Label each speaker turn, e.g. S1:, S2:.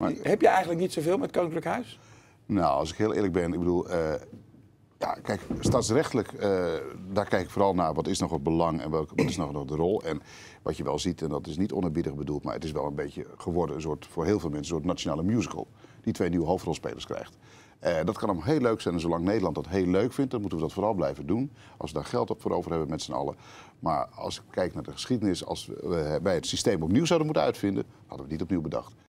S1: Maar... Heb je eigenlijk niet zoveel met Koninklijk Huis? Nou, als ik heel eerlijk ben, ik bedoel, eh, ja, kijk, staatsrechtelijk, eh, daar kijk ik vooral naar wat is nog het belang en welk, wat is nog de rol. En wat je wel ziet, en dat is niet onerbiedig bedoeld, maar het is wel een beetje geworden, een soort, voor heel veel mensen, een soort nationale musical. Die twee nieuwe hoofdrolspelers krijgt. Eh, dat kan hem heel leuk zijn en zolang Nederland dat heel leuk vindt, dan moeten we dat vooral blijven doen. Als we daar geld op voor over hebben met z'n allen. Maar als ik kijk naar de geschiedenis, als we, wij het systeem opnieuw zouden moeten uitvinden, hadden we het niet opnieuw bedacht.